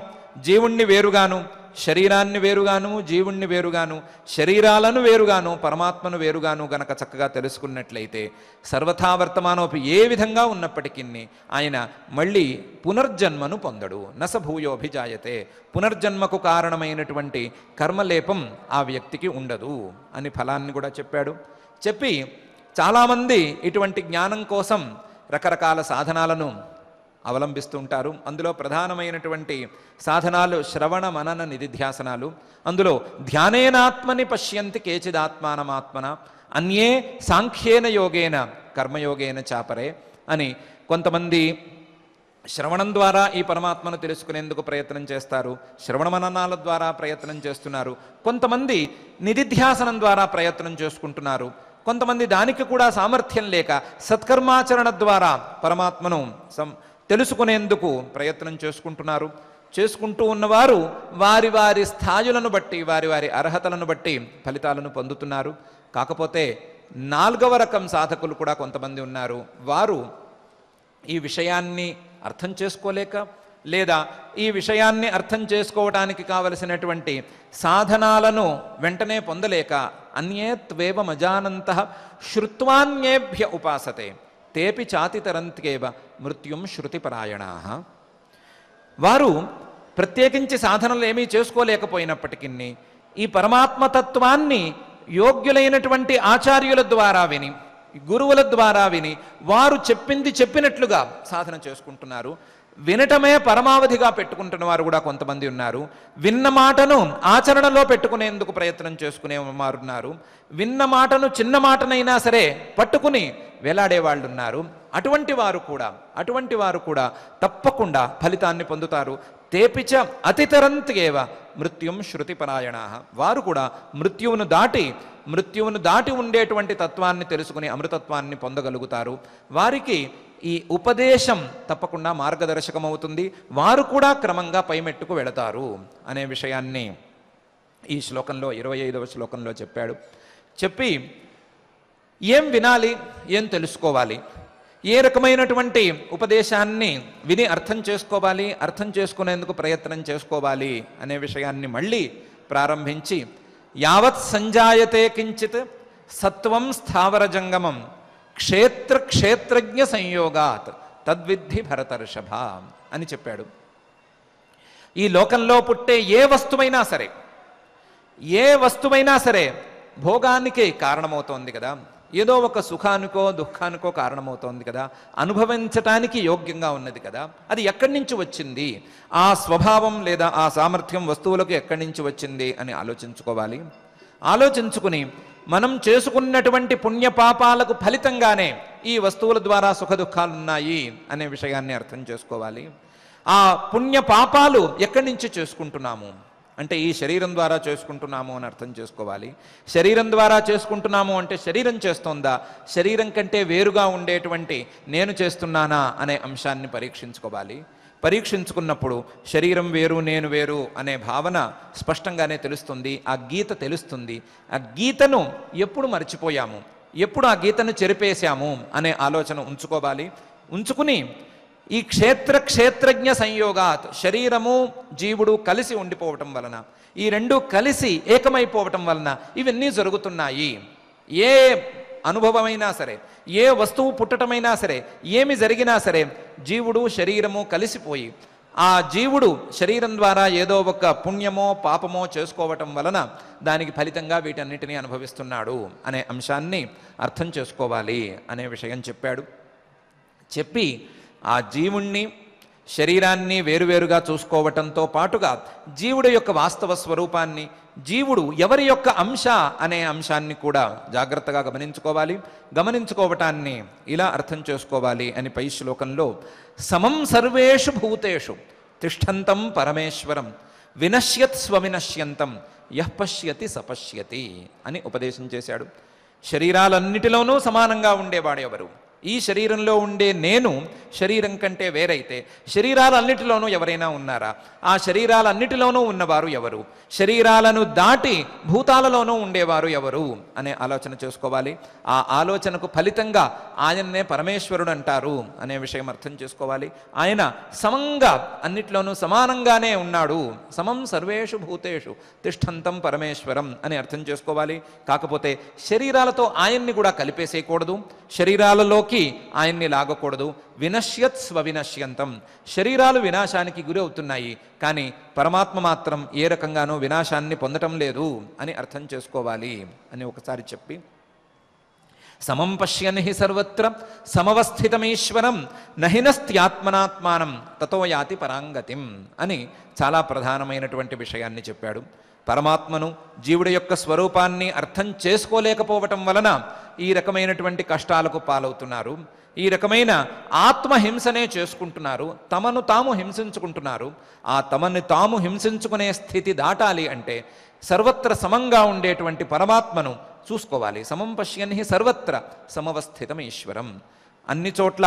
జీవుణ్ణి వేరుగాను శరీరాన్ని వేరుగాను జీవుణ్ణి వేరుగాను శరీరాలను వేరుగాను పరమాత్మను వేరుగాను గనక చక్కగా తెలుసుకున్నట్లయితే సర్వథా వర్తమానోపి ఏ విధంగా ఉన్నప్పటికీ ఆయన మళ్ళీ పునర్జన్మను పొందడు నసభూయోభిజాయతే పునర్జన్మకు కారణమైనటువంటి కర్మలేపం ఆ వ్యక్తికి ఉండదు అని ఫలాన్ని కూడా చెప్పాడు చెప్పి చాలామంది ఇటువంటి జ్ఞానం కోసం రకరకాల సాధనాలను అవలంబిస్తుంటారు అందులో ప్రధానమైనటువంటి సాధనాలు శ్రవణ మనన నిధిధ్యాసనాలు అందులో ధ్యానేనాత్మని పశ్యంతి కేచిదాత్మానమాత్మన అన్యే సాంఖ్యేన యోగేన కర్మయోగేన చాపరే అని కొంతమంది శ్రవణం ద్వారా ఈ పరమాత్మను తెలుసుకునేందుకు ప్రయత్నం చేస్తారు శ్రవణ మననాల ద్వారా ప్రయత్నం చేస్తున్నారు కొంతమంది నిధిధ్యాసనం ద్వారా ప్రయత్నం చేసుకుంటున్నారు కొంతమంది దానికి కూడా సామర్థ్యం లేక సత్కర్మాచరణ ద్వారా పరమాత్మను సం తెలుసుకునేందుకు ప్రయత్నం చేసుకుంటున్నారు చేసుకుంటూ ఉన్నవారు వారి వారి స్థాయులను బట్టి వారి వారి అర్హతలను బట్టి ఫలితాలను పొందుతున్నారు కాకపోతే నాలుగవ రకం సాధకులు కూడా కొంతమంది ఉన్నారు వారు ఈ విషయాన్ని అర్థం చేసుకోలేక లేదా ఈ విషయాన్ని అర్థం చేసుకోవడానికి కావలసినటువంటి సాధనాలను వెంటనే పొందలేక అన్యేత్వేవ మజానంత శృత్వాన్యేభ్య ఉపాసతే తేపి చాతితరంత్యేవ మృత్యుం శృతిపరాయణా వారు ప్రత్యేకించి సాధనలు ఏమీ చేసుకోలేకపోయినప్పటికీ ఈ పరమాత్మతత్వాన్ని యోగ్యులైనటువంటి ఆచార్యుల ద్వారా విని గురువుల ద్వారా విని వారు చెప్పింది చెప్పినట్లుగా సాధన చేసుకుంటున్నారు వినటమే పరమావధిగా పెట్టుకుంటున్న వారు కూడా కొంతమంది ఉన్నారు విన్న మాటను ఆచరణలో పెట్టుకునేందుకు ప్రయత్నం చేసుకునే వారు ఉన్నారు విన్న మాటను చిన్న మాటనైనా సరే పట్టుకుని వేలాడే వాళ్ళు ఉన్నారు అటువంటి వారు కూడా అటువంటి వారు కూడా తప్పకుండా ఫలితాన్ని పొందుతారు తేపిచ అతితరంతేవ మృత్యుం శృతిపరాయణ వారు కూడా మృత్యువును దాటి మృత్యువును దాటి ఉండేటువంటి తత్వాన్ని తెలుసుకుని అమృతత్వాన్ని పొందగలుగుతారు వారికి ఈ ఉపదేశం తప్పకుండా మార్గదర్శకమవుతుంది వారు కూడా క్రమంగా పైమెట్టుకు వెళతారు అనే విషయాన్ని ఈ శ్లోకంలో ఇరవై ఐదవ శ్లోకంలో చెప్పాడు చెప్పి ఏం వినాలి ఏం తెలుసుకోవాలి ఏ రకమైనటువంటి ఉపదేశాన్ని విని అర్థం చేసుకోవాలి అర్థం చేసుకునేందుకు ప్రయత్నం చేసుకోవాలి అనే విషయాన్ని మళ్ళీ ప్రారంభించి యావత్ సంజాయతే కించిత్ సత్వం స్థావర జంగమం క్షేత్ర క్షేత్రజ్ఞ సంయోగాత్ తద్విద్ధి భరతర్షభ అని చెప్పాడు ఈ లోకంలో పుట్టే ఏ వస్తువైనా సరే ఏ వస్తువైనా సరే భోగానికే కారణమవుతోంది కదా ఏదో ఒక సుఖానికో దుఃఖానికో కారణమవుతోంది కదా అనుభవించటానికి యోగ్యంగా ఉన్నది కదా అది ఎక్కడి నుంచి వచ్చింది ఆ స్వభావం లేదా ఆ సామర్థ్యం వస్తువులకు ఎక్కడి నుంచి వచ్చింది అని ఆలోచించుకోవాలి ఆలోచించుకుని మనం చేసుకున్నటువంటి పుణ్యపాపాలకు ఫలితంగానే ఈ వస్తువుల ద్వారా సుఖ దుఃఖాలున్నాయి అనే విషయాన్ని అర్థం చేసుకోవాలి ఆ పుణ్య పాపాలు ఎక్కడి నుంచి చేసుకుంటున్నాము అంటే ఈ శరీరం ద్వారా చేసుకుంటున్నాము అని అర్థం చేసుకోవాలి శరీరం ద్వారా చేసుకుంటున్నాము అంటే శరీరం చేస్తోందా శరీరం కంటే వేరుగా ఉండేటువంటి నేను చేస్తున్నానా అనే అంశాన్ని పరీక్షించుకోవాలి పరీక్షించుకున్నప్పుడు శరీరం వేరు నేను వేరు అనే భావన స్పష్టంగానే తెలుస్తుంది ఆ గీత తెలుస్తుంది ఆ గీతను ఎప్పుడు మర్చిపోయాము ఎప్పుడు ఆ గీతను చెరిపేశాము అనే ఆలోచన ఉంచుకోవాలి ఉంచుకుని ఈ క్షేత్ర క్షేత్రజ్ఞ సంయోగాత్ శరీరము జీవుడు కలిసి ఉండిపోవటం వలన ఈ రెండు కలిసి ఏకమైపోవటం వలన ఇవన్నీ జరుగుతున్నాయి ఏ అనుభవమైనా సరే ఏ వస్తువు పుట్టటమైనా సరే ఏమి జరిగినా సరే జీవుడు శరీరము కలిసిపోయి ఆ జీవుడు శరీరం ద్వారా ఏదో ఒక పుణ్యమో పాపమో చేసుకోవటం వలన దానికి ఫలితంగా వీటన్నిటినీ అనుభవిస్తున్నాడు అనే అంశాన్ని అర్థం చేసుకోవాలి అనే విషయం చెప్పాడు చెప్పి ఆ జీవుణ్ణి శరీరాన్ని వేరువేరుగా చూసుకోవటంతో పాటుగా జీవుడు యొక్క వాస్తవ స్వరూపాన్ని జీవుడు ఎవరి యొక్క అంశ అనే అంశాన్ని కూడా జాగ్రత్తగా గమనించుకోవాలి గమనించుకోవటాన్ని ఇలా అర్థం చేసుకోవాలి అని పై శ్లోకంలో సమం సర్వేషు భూతేషు తిష్టంతం పరమేశ్వరం వినశ్యత్ స్వవినశ్యంతం యః పశ్యతి సపశ్యతి అని ఉపదేశం చేశాడు శరీరాలన్నిటిలోనూ సమానంగా ఉండేవాడు ఎవరు ఈ శరీరంలో ఉండే నేను శరీరం కంటే వేరైతే శరీరాలన్నిటిలోనూ ఎవరైనా ఉన్నారా ఆ శరీరాలన్నిటిలోనూ ఉన్నవారు ఎవరు శరీరాలను దాటి భూతాలలోనూ ఉండేవారు ఎవరు అనే ఆలోచన చేసుకోవాలి ఆ ఆలోచనకు ఫలితంగా ఆయన్నే పరమేశ్వరుడు అంటారు అనే విషయం అర్థం చేసుకోవాలి ఆయన సమంగా అన్నిటిలోనూ సమానంగానే ఉన్నాడు సమం సర్వేషు భూతేషు తిష్టంతం పరమేశ్వరం అని అర్థం చేసుకోవాలి కాకపోతే శరీరాలతో ఆయన్ని కూడా కలిపేసేయకూడదు శరీరాలలోకి లోపలికి ఆయన్ని లాగకూడదు వినశ్యత్ స్వవినశ్యంతం శరీరాలు వినాశానికి గురి అవుతున్నాయి కానీ పరమాత్మ మాత్రం ఏ రకంగానూ వినాశాన్ని పొందటం లేదు అని అర్థం చేసుకోవాలి అని ఒకసారి చెప్పి సమం పశ్యన్ హి సర్వత్ర సమవస్థితమీశ్వరం నహినస్త్యాత్మనాత్మానం తతో యాతి పరాంగతిం అని చాలా ప్రధానమైనటువంటి విషయాన్ని చెప్పాడు పరమాత్మను జీవుడి యొక్క స్వరూపాన్ని అర్థం చేసుకోలేకపోవటం వలన ఈ రకమైనటువంటి కష్టాలకు పాలవుతున్నారు ఈ రకమైన ఆత్మహింసనే చేసుకుంటున్నారు తమను తాము హింసించుకుంటున్నారు ఆ తమని తాము హింసించుకునే స్థితి దాటాలి అంటే సర్వత్ర సమంగా ఉండేటువంటి పరమాత్మను చూసుకోవాలి సమం పశ్యన్ సర్వత్ర సమవస్థితం ఈశ్వరం అన్ని చోట్ల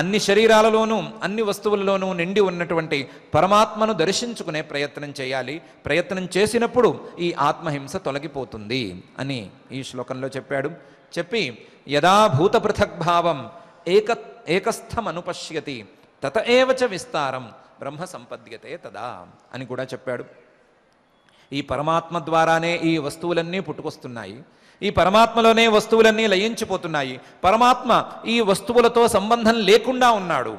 అన్ని శరీరాలలోనూ అన్ని వస్తువులలోనూ నిండి ఉన్నటువంటి పరమాత్మను దర్శించుకునే ప్రయత్నం చేయాలి ప్రయత్నం చేసినప్పుడు ఈ ఆత్మహింస తొలగిపోతుంది అని ఈ శ్లోకంలో చెప్పాడు చెప్పి యదాభూత భావం ఏక ఏకస్థం అనుపశ్యతి తత ఏవచ విస్తారం బ్రహ్మ సంపద్యతే తదా అని కూడా చెప్పాడు ఈ పరమాత్మ ద్వారానే ఈ వస్తువులన్నీ పుట్టుకొస్తున్నాయి ఈ పరమాత్మలోనే వస్తువులన్నీ లయించిపోతున్నాయి పరమాత్మ ఈ వస్తువులతో సంబంధం లేకుండా ఉన్నాడు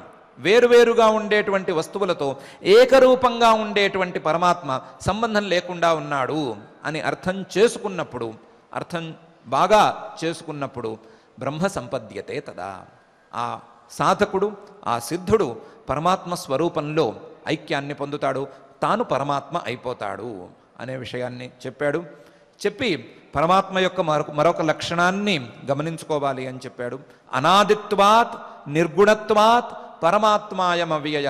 వేరువేరుగా ఉండేటువంటి వస్తువులతో ఏకరూపంగా ఉండేటువంటి పరమాత్మ సంబంధం లేకుండా ఉన్నాడు అని అర్థం చేసుకున్నప్పుడు అర్థం బాగా చేసుకున్నప్పుడు బ్రహ్మ సంపద్యతే తదా ఆ సాధకుడు ఆ సిద్ధుడు పరమాత్మ స్వరూపంలో ఐక్యాన్ని పొందుతాడు తాను పరమాత్మ అయిపోతాడు అనే విషయాన్ని చెప్పాడు చెప్పి పరమాత్మ యొక్క మరొక లక్షణాన్ని గమనించుకోవాలి అని చెప్పాడు అనాదిత్వాత్ నిర్గుణత్వాత్ పరమాత్మాయమవ్యయ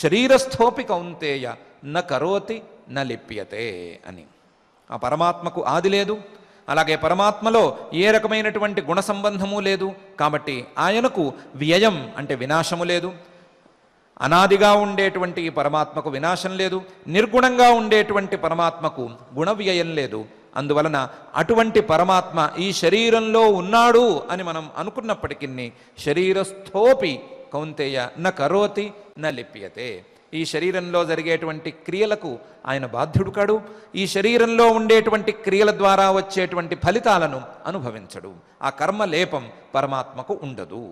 శరీరస్థోపి కౌంతేయ న కరోతి న లిప్యతే అని ఆ పరమాత్మకు ఆది లేదు అలాగే పరమాత్మలో ఏ రకమైనటువంటి గుణ సంబంధము లేదు కాబట్టి ఆయనకు వ్యయం అంటే వినాశము లేదు అనాదిగా ఉండేటువంటి ఈ పరమాత్మకు వినాశం లేదు నిర్గుణంగా ఉండేటువంటి పరమాత్మకు గుణ వ్యయం లేదు అందువలన అటువంటి పరమాత్మ ఈ శరీరంలో ఉన్నాడు అని మనం అనుకున్నప్పటికీ శరీరస్థోపి కౌంతేయ న కరోతి న లిప్యతే ఈ శరీరంలో జరిగేటువంటి క్రియలకు ఆయన బాధ్యుడు కాడు ఈ శరీరంలో ఉండేటువంటి క్రియల ద్వారా వచ్చేటువంటి ఫలితాలను అనుభవించడు ఆ కర్మ లేపం పరమాత్మకు ఉండదు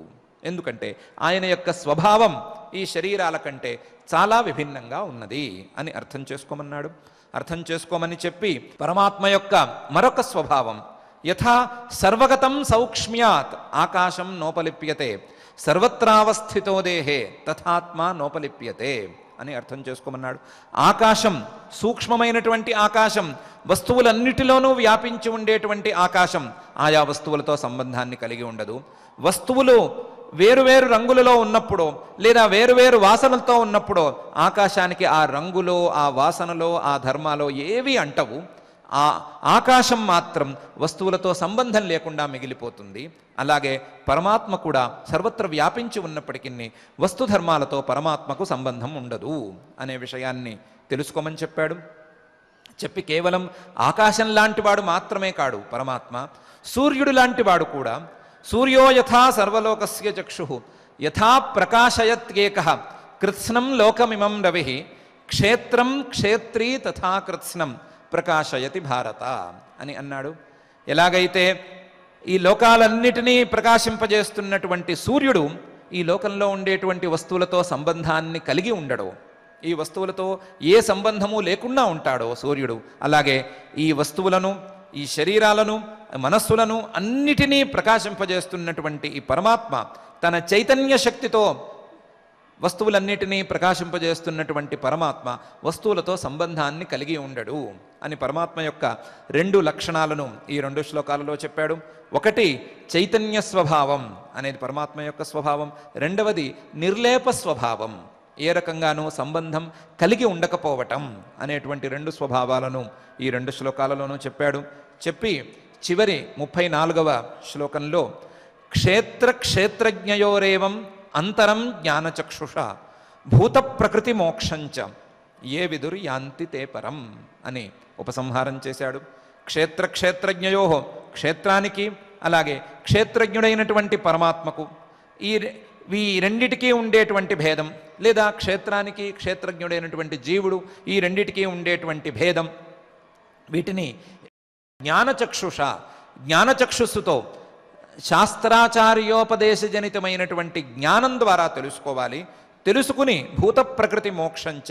ఎందుకంటే ఆయన యొక్క స్వభావం ఈ శరీరాల కంటే చాలా విభిన్నంగా ఉన్నది అని అర్థం చేసుకోమన్నాడు అర్థం చేసుకోమని చెప్పి పరమాత్మ యొక్క మరొక స్వభావం యథా సర్వగతం సౌక్ష్మ్యాత్ ఆకాశం నోపలిప్యతే సర్వత్రావస్థితో దేహే తథాత్మ నోపలిప్యతే అని అర్థం చేసుకోమన్నాడు ఆకాశం సూక్ష్మమైనటువంటి ఆకాశం వస్తువులన్నిటిలోనూ వ్యాపించి ఉండేటువంటి ఆకాశం ఆయా వస్తువులతో సంబంధాన్ని కలిగి ఉండదు వస్తువులు వేరువేరు రంగులలో ఉన్నప్పుడు లేదా వేరువేరు వాసనలతో ఉన్నప్పుడు ఆకాశానికి ఆ రంగులో ఆ వాసనలో ఆ ధర్మాలో ఏవి అంటవు ఆ ఆకాశం మాత్రం వస్తువులతో సంబంధం లేకుండా మిగిలిపోతుంది అలాగే పరమాత్మ కూడా సర్వత్ర వ్యాపించి ఉన్నప్పటికీ వస్తుధర్మాలతో పరమాత్మకు సంబంధం ఉండదు అనే విషయాన్ని తెలుసుకోమని చెప్పాడు చెప్పి కేవలం ఆకాశం వాడు మాత్రమే కాడు పరమాత్మ సూర్యుడు లాంటివాడు కూడా సూర్యో యథా సర్వలోకస్య చక్షు యథా ప్రకాశయత్యేక కృత్స్నం లోకమిమం రవి క్షేత్రం క్షేత్రీ తథా కృత్స్నం ప్రకాశయతి భారత అని అన్నాడు ఎలాగైతే ఈ లోకాలన్నిటినీ ప్రకాశింపజేస్తున్నటువంటి సూర్యుడు ఈ లోకంలో ఉండేటువంటి వస్తువులతో సంబంధాన్ని కలిగి ఉండడు ఈ వస్తువులతో ఏ సంబంధము లేకుండా ఉంటాడో సూర్యుడు అలాగే ఈ వస్తువులను ఈ శరీరాలను మనస్సులను అన్నిటినీ ప్రకాశింపజేస్తున్నటువంటి ఈ పరమాత్మ తన చైతన్య శక్తితో వస్తువులన్నిటినీ ప్రకాశింపజేస్తున్నటువంటి పరమాత్మ వస్తువులతో సంబంధాన్ని కలిగి ఉండడు అని పరమాత్మ యొక్క రెండు లక్షణాలను ఈ రెండు శ్లోకాలలో చెప్పాడు ఒకటి చైతన్య స్వభావం అనేది పరమాత్మ యొక్క స్వభావం రెండవది నిర్లేప స్వభావం ఏ రకంగానూ సంబంధం కలిగి ఉండకపోవటం అనేటువంటి రెండు స్వభావాలను ఈ రెండు శ్లోకాలలోనూ చెప్పాడు చెప్పి చివరి ముప్పై నాలుగవ శ్లోకంలో క్షేత్ర క్షేత్రజ్ఞయోరేవం అంతరం జ్ఞానచక్షుష భూత ప్రకృతి మోక్షంచ ఏ విదురు యాంతి తే పరం అని ఉపసంహారం చేశాడు క్షేత్ర క్షేత్రజ్ఞయో క్షేత్రానికి అలాగే క్షేత్రజ్ఞుడైనటువంటి పరమాత్మకు ఈ ఈ రెండిటికీ ఉండేటువంటి భేదం లేదా క్షేత్రానికి క్షేత్రజ్ఞుడైనటువంటి జీవుడు ఈ రెండిటికీ ఉండేటువంటి భేదం వీటిని జ్ఞానచక్షుష జ్ఞానచక్షుస్సుతో శాస్త్రాచార్యోపదేశజనితమైనటువంటి జ్ఞానం ద్వారా తెలుసుకోవాలి తెలుసుకుని భూత ప్రకృతి మోక్షంచ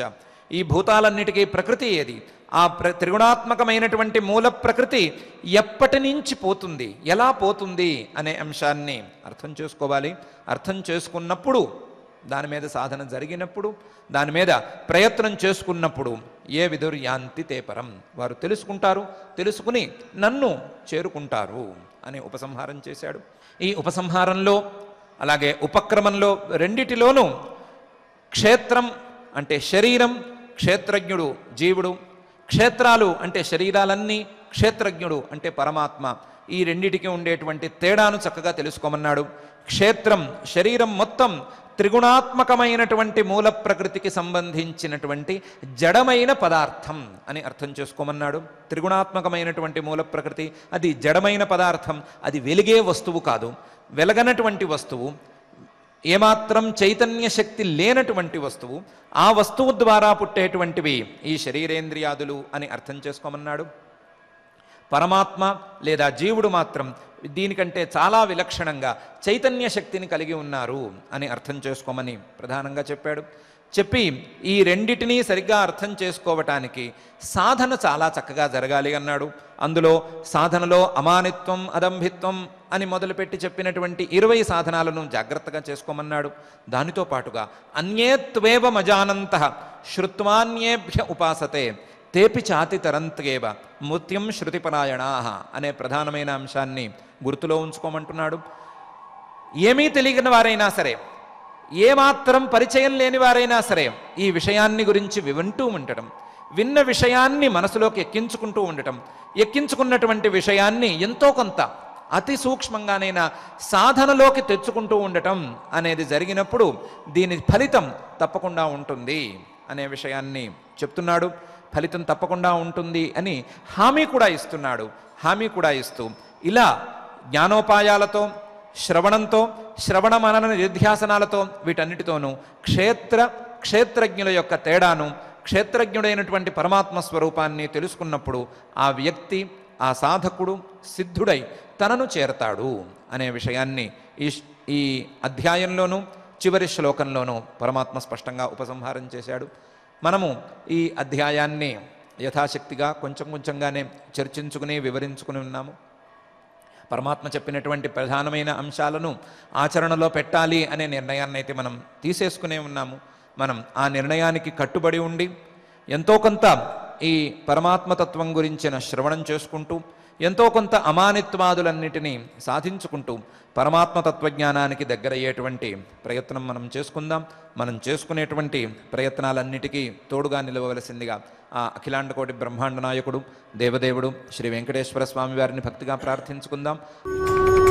ఈ భూతాలన్నిటికీ ప్రకృతి ఏది ఆ ప్ర త్రిగుణాత్మకమైనటువంటి మూల ప్రకృతి ఎప్పటి నుంచి పోతుంది ఎలా పోతుంది అనే అంశాన్ని అర్థం చేసుకోవాలి అర్థం చేసుకున్నప్పుడు దాని మీద సాధన జరిగినప్పుడు దాని మీద ప్రయత్నం చేసుకున్నప్పుడు ఏ విధుర్యాంతి తేపరం వారు తెలుసుకుంటారు తెలుసుకుని నన్ను చేరుకుంటారు అనే ఉపసంహారం చేశాడు ఈ ఉపసంహారంలో అలాగే ఉపక్రమంలో రెండిటిలోనూ క్షేత్రం అంటే శరీరం క్షేత్రజ్ఞుడు జీవుడు క్షేత్రాలు అంటే శరీరాలన్నీ క్షేత్రజ్ఞుడు అంటే పరమాత్మ ఈ రెండిటికి ఉండేటువంటి తేడాను చక్కగా తెలుసుకోమన్నాడు క్షేత్రం శరీరం మొత్తం త్రిగుణాత్మకమైనటువంటి మూల ప్రకృతికి సంబంధించినటువంటి జడమైన పదార్థం అని అర్థం చేసుకోమన్నాడు త్రిగుణాత్మకమైనటువంటి మూల ప్రకృతి అది జడమైన పదార్థం అది వెలిగే వస్తువు కాదు వెలగనటువంటి వస్తువు ఏమాత్రం చైతన్య శక్తి లేనటువంటి వస్తువు ఆ వస్తువు ద్వారా పుట్టేటువంటివి ఈ శరీరేంద్రియాదులు అని అర్థం చేసుకోమన్నాడు పరమాత్మ లేదా జీవుడు మాత్రం దీనికంటే చాలా విలక్షణంగా చైతన్య శక్తిని కలిగి ఉన్నారు అని అర్థం చేసుకోమని ప్రధానంగా చెప్పాడు చెప్పి ఈ రెండిటినీ సరిగ్గా అర్థం చేసుకోవటానికి సాధన చాలా చక్కగా జరగాలి అన్నాడు అందులో సాధనలో అమానిత్వం అదంభిత్వం అని మొదలుపెట్టి చెప్పినటువంటి ఇరవై సాధనాలను జాగ్రత్తగా చేసుకోమన్నాడు దానితో పాటుగా అన్యేత్వేవ మజానంత శృత్వాన్యేభ్య ఉపాసతే తేపి చాతి తరంతేవ ముత్యం శృతిపరాయణా అనే ప్రధానమైన అంశాన్ని గుర్తులో ఉంచుకోమంటున్నాడు ఏమీ తెలియని వారైనా సరే ఏమాత్రం పరిచయం లేని వారైనా సరే ఈ విషయాన్ని గురించి వింటూ ఉండటం విన్న విషయాన్ని మనసులోకి ఎక్కించుకుంటూ ఉండటం ఎక్కించుకున్నటువంటి విషయాన్ని ఎంతో కొంత అతి సూక్ష్మంగానైనా సాధనలోకి తెచ్చుకుంటూ ఉండటం అనేది జరిగినప్పుడు దీని ఫలితం తప్పకుండా ఉంటుంది అనే విషయాన్ని చెప్తున్నాడు ఫలితం తప్పకుండా ఉంటుంది అని హామీ కూడా ఇస్తున్నాడు హామీ కూడా ఇస్తూ ఇలా జ్ఞానోపాయాలతో శ్రవణంతో శ్రవణ మనన నిర్ధ్యాసనాలతో వీటన్నిటితోనూ క్షేత్ర క్షేత్రజ్ఞుల యొక్క తేడాను క్షేత్రజ్ఞుడైనటువంటి పరమాత్మ స్వరూపాన్ని తెలుసుకున్నప్పుడు ఆ వ్యక్తి ఆ సాధకుడు సిద్ధుడై తనను చేరతాడు అనే విషయాన్ని ఈ ఈ అధ్యాయంలోనూ చివరి శ్లోకంలోనూ పరమాత్మ స్పష్టంగా ఉపసంహారం చేశాడు మనము ఈ అధ్యాయాన్ని యథాశక్తిగా కొంచెం కొంచెంగానే చర్చించుకుని వివరించుకుని ఉన్నాము పరమాత్మ చెప్పినటువంటి ప్రధానమైన అంశాలను ఆచరణలో పెట్టాలి అనే నిర్ణయాన్ని అయితే మనం తీసేసుకునే ఉన్నాము మనం ఆ నిర్ణయానికి కట్టుబడి ఉండి ఎంతో కొంత ఈ పరమాత్మతత్వం గురించిన శ్రవణం చేసుకుంటూ ఎంతో కొంత అమానిత్వాదులన్నిటినీ సాధించుకుంటూ పరమాత్మ తత్వజ్ఞానానికి దగ్గరయ్యేటువంటి ప్రయత్నం మనం చేసుకుందాం మనం చేసుకునేటువంటి ప్రయత్నాలన్నిటికీ తోడుగా నిలవవలసిందిగా ఆ అఖిలాండకోటి బ్రహ్మాండ నాయకుడు దేవదేవుడు శ్రీ వెంకటేశ్వర స్వామి వారిని భక్తిగా ప్రార్థించుకుందాం